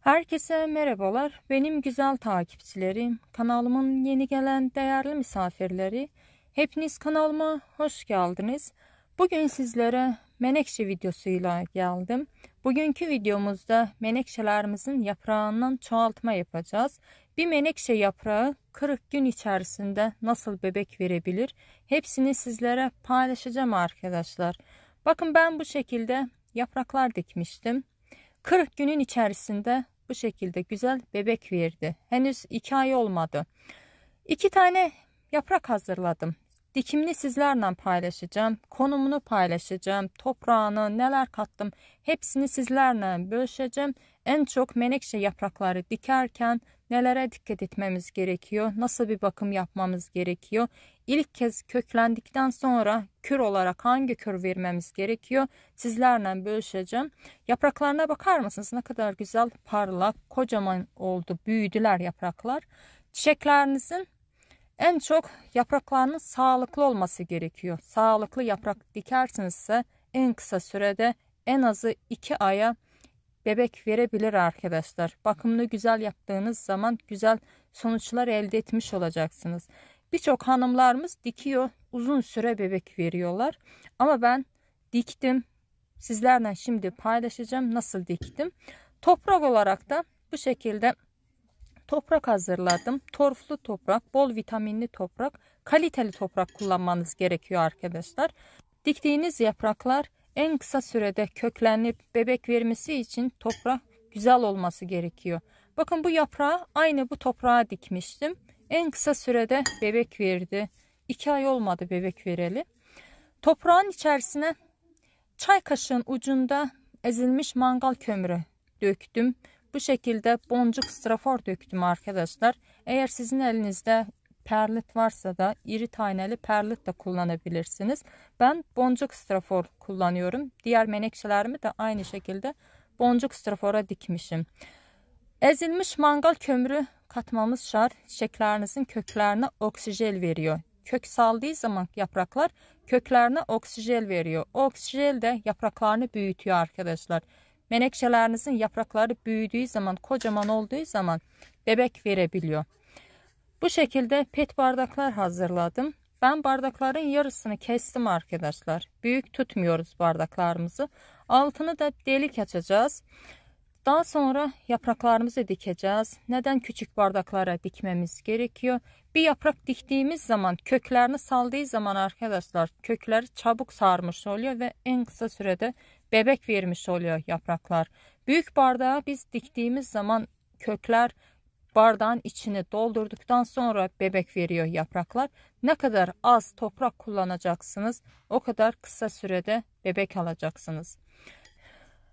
Herkese merhabalar. Benim güzel takipçilerim, kanalımın yeni gelen değerli misafirleri, hepiniz kanalıma hoş geldiniz. Bugün sizlere menekşe videosuyla geldim. Bugünkü videomuzda menekşelerimizin yaprağından çoğaltma yapacağız. Bir menekşe yaprağı 40 gün içerisinde nasıl bebek verebilir? Hepsini sizlere paylaşacağım arkadaşlar. Bakın ben bu şekilde yapraklar dikmiştim. 40 günün içerisinde bu şekilde güzel bebek verdi. Henüz 2 ay olmadı. 2 tane yaprak hazırladım. Dikimini sizlerle paylaşacağım. Konumunu paylaşacağım. Toprağını neler kattım. Hepsini sizlerle bölüşeceğim. En çok menekşe yaprakları dikerken nelere dikkat etmemiz gerekiyor? Nasıl bir bakım yapmamız gerekiyor? İlk kez köklendikten sonra kür olarak hangi kür vermemiz gerekiyor? Sizlerle bölüşeceğim. Yapraklarına bakar mısınız? Ne kadar güzel, parlak, kocaman oldu, büyüdüler yapraklar. Çiçeklerinizin en çok yapraklarının sağlıklı olması gerekiyor. Sağlıklı yaprak dikersinizse en kısa sürede en azı 2 aya bebek verebilir arkadaşlar. Bakımını güzel yaptığınız zaman güzel sonuçlar elde etmiş olacaksınız. Birçok hanımlarımız dikiyor, uzun süre bebek veriyorlar. Ama ben diktim. Sizlerden şimdi paylaşacağım nasıl diktim. Toprak olarak da bu şekilde toprak hazırladım. Torflu toprak, bol vitaminli toprak, kaliteli toprak kullanmanız gerekiyor arkadaşlar. Diktiğiniz yapraklar en kısa sürede köklenip bebek vermesi için toprak güzel olması gerekiyor. Bakın bu yaprağı aynı bu toprağa dikmiştim. En kısa sürede bebek verdi. 2 ay olmadı bebek vereli. Toprağın içerisine çay kaşığın ucunda ezilmiş mangal kömürü döktüm. Bu şekilde boncuk strafor döktüm arkadaşlar. Eğer sizin elinizde perlit varsa da iri taneli perlit de kullanabilirsiniz. Ben boncuk strafor kullanıyorum. Diğer menekşelerimi de aynı şekilde boncuk strafora dikmişim. Ezilmiş mangal kömürü katmamız şart. Çiçeklerinizin köklerine oksijel veriyor. Kök saldığı zaman yapraklar köklerine oksijel veriyor. O oksijel de yapraklarını büyütüyor arkadaşlar. Menekşelerinizin yaprakları büyüdüğü zaman, kocaman olduğu zaman bebek verebiliyor. Bu şekilde pet bardaklar hazırladım. Ben bardakların yarısını kestim arkadaşlar. Büyük tutmuyoruz bardaklarımızı. Altını da delik açacağız. Daha sonra yapraklarımızı dikeceğiz. Neden küçük bardaklara dikmemiz gerekiyor? Bir yaprak diktiğimiz zaman köklerini saldığı zaman arkadaşlar kökleri çabuk sarmış oluyor ve en kısa sürede bebek vermiş oluyor yapraklar. Büyük bardağa biz diktiğimiz zaman kökler bardağın içini doldurduktan sonra bebek veriyor yapraklar. Ne kadar az toprak kullanacaksınız o kadar kısa sürede bebek alacaksınız.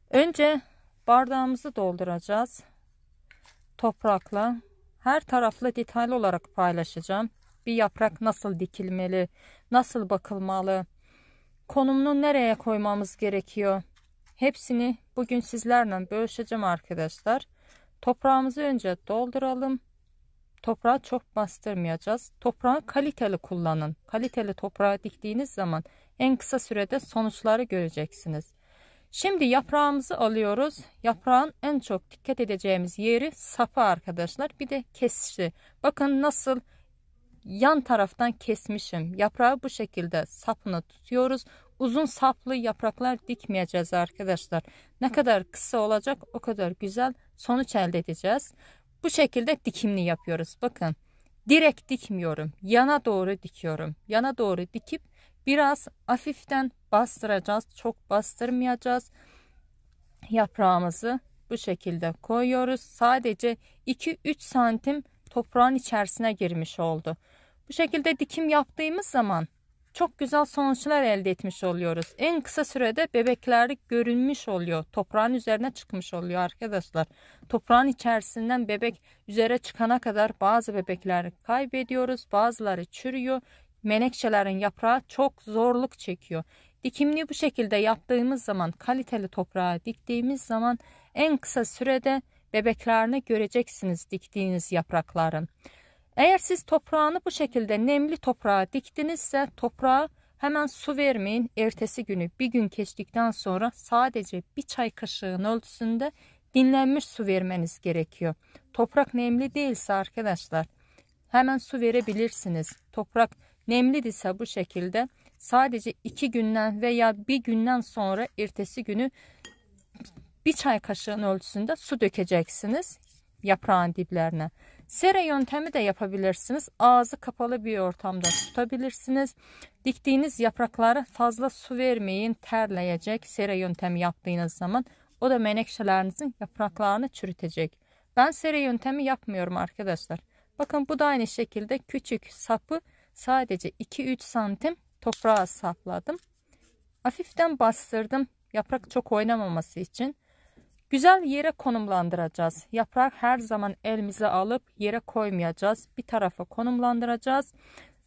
Önce bardağımızı dolduracağız. Toprakla her taraflı detaylı olarak paylaşacağım. Bir yaprak nasıl dikilmeli, nasıl bakılmalı, konumunu nereye koymamız gerekiyor. Hepsini bugün sizlerle bölüşeceğim arkadaşlar. Toprağımızı önce dolduralım. Toprağı çok bastırmayacağız. Toprağı kaliteli kullanın. Kaliteli toprağa diktiğiniz zaman en kısa sürede sonuçları göreceksiniz. Şimdi yaprağımızı alıyoruz. Yaprağın en çok dikkat edeceğimiz yeri sapı arkadaşlar. Bir de kesişi. Bakın nasıl yan taraftan kesmişim. Yaprağı bu şekilde sapına tutuyoruz. Uzun saplı yapraklar dikmeyeceğiz arkadaşlar. Ne kadar kısa olacak o kadar güzel sonuç elde edeceğiz. Bu şekilde dikimli yapıyoruz. Bakın direkt dikmiyorum. Yana doğru dikiyorum. Yana doğru dikip biraz hafiften bastıracağız. Çok bastırmayacağız. Yaprağımızı bu şekilde koyuyoruz. Sadece 2-3 santim toprağın içerisine girmiş oldu. Bu şekilde dikim yaptığımız zaman çok güzel sonuçlar elde etmiş oluyoruz. En kısa sürede bebekler görünmüş oluyor. Toprağın üzerine çıkmış oluyor arkadaşlar. Toprağın içerisinden bebek üzere çıkana kadar bazı bebekleri kaybediyoruz. Bazıları çürüyor. Menekşelerin yaprağı çok zorluk çekiyor. Dikimini bu şekilde yaptığımız zaman kaliteli toprağa diktiğimiz zaman en kısa sürede bebeklerini göreceksiniz diktiğiniz yaprakların. Eğer siz toprağını bu şekilde nemli toprağa diktinizse toprağa hemen su vermeyin. Ertesi günü bir gün geçtikten sonra sadece bir çay kaşığının ölçüsünde dinlenmiş su vermeniz gerekiyor. Toprak nemli değilse arkadaşlar hemen su verebilirsiniz. Toprak nemli nemlidiyse bu şekilde sadece iki günden veya bir günden sonra ertesi günü bir çay kaşığının ölçüsünde su dökeceksiniz yaprağın diplerine. Sere yöntemi de yapabilirsiniz. Ağzı kapalı bir ortamda tutabilirsiniz. Diktiğiniz yaprakları fazla su vermeyin. Terleyecek Sere yöntemi yaptığınız zaman. O da menekşelerinizin yapraklarını çürütecek. Ben sere yöntemi yapmıyorum arkadaşlar. Bakın bu da aynı şekilde küçük sapı sadece 2-3 santim toprağa sapladım. Hafiften bastırdım yaprak çok oynamaması için. Güzel yere konumlandıracağız. Yaprak her zaman elimize alıp yere koymayacağız. Bir tarafa konumlandıracağız.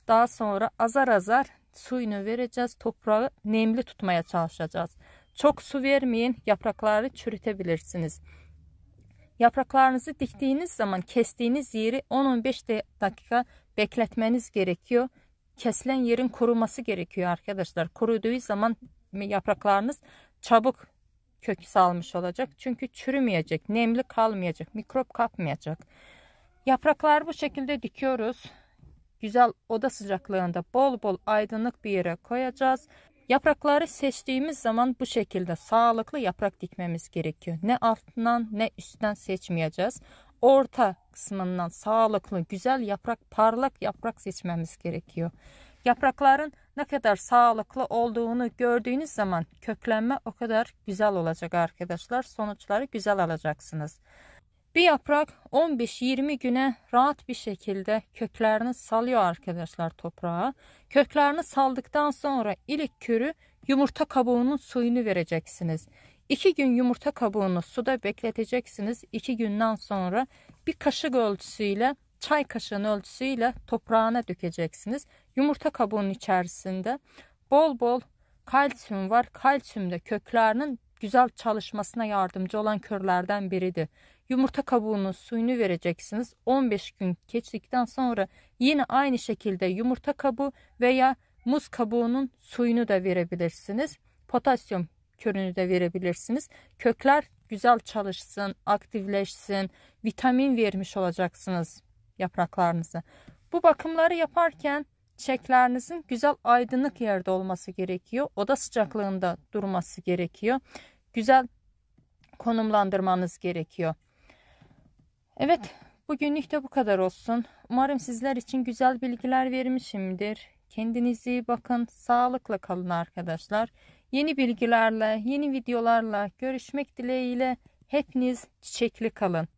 Daha sonra azar azar suyunu vereceğiz. Toprağı nemli tutmaya çalışacağız. Çok su vermeyin. Yaprakları çürütebilirsiniz. Yapraklarınızı diktiğiniz zaman kestiğiniz yeri 10-15 dakika bekletmeniz gerekiyor. Kesilen yerin kuruması gerekiyor arkadaşlar. Kuruduğu zaman yapraklarınız çabuk kök salmış olacak. Çünkü çürümeyecek, nemli kalmayacak, mikrop kapmayacak. Yapraklar bu şekilde dikiyoruz. Güzel oda sıcaklığında bol bol aydınlık bir yere koyacağız. Yaprakları seçtiğimiz zaman bu şekilde sağlıklı yaprak dikmemiz gerekiyor. Ne altından ne üstten seçmeyeceğiz. Orta kısmından sağlıklı, güzel yaprak, parlak yaprak seçmemiz gerekiyor. Yaprakların ne kadar sağlıklı olduğunu gördüğünüz zaman köklenme o kadar güzel olacak arkadaşlar. Sonuçları güzel alacaksınız. Bir yaprak 15-20 güne rahat bir şekilde köklerini salıyor arkadaşlar toprağa. Köklerini saldıktan sonra ilik kürü yumurta kabuğunun suyunu vereceksiniz. 2 gün yumurta kabuğunu suda bekleteceksiniz. 2 günden sonra bir kaşık ölçüsüyle çay kaşığının ölçüsüyle toprağına dökeceksiniz. Yumurta kabuğunun içerisinde bol bol kalsiyum var. Kalsiyum da köklerinin güzel çalışmasına yardımcı olan körlerden biridir. Yumurta kabuğunun suyunu vereceksiniz. 15 gün geçtikten sonra yine aynı şekilde yumurta kabuğu veya muz kabuğunun suyunu da verebilirsiniz. Potasyum körünü de verebilirsiniz. Kökler güzel çalışsın, aktifleşsin, vitamin vermiş olacaksınız yapraklarınızı. Bu bakımları yaparken çiçeklerinizin güzel aydınlık yerde olması gerekiyor. Oda sıcaklığında durması gerekiyor. Güzel konumlandırmanız gerekiyor. Evet bugünlük de bu kadar olsun. Umarım sizler için güzel bilgiler vermişimdir. Kendinize iyi bakın. Sağlıkla kalın arkadaşlar. Yeni bilgilerle, yeni videolarla görüşmek dileğiyle hepiniz çiçekli kalın.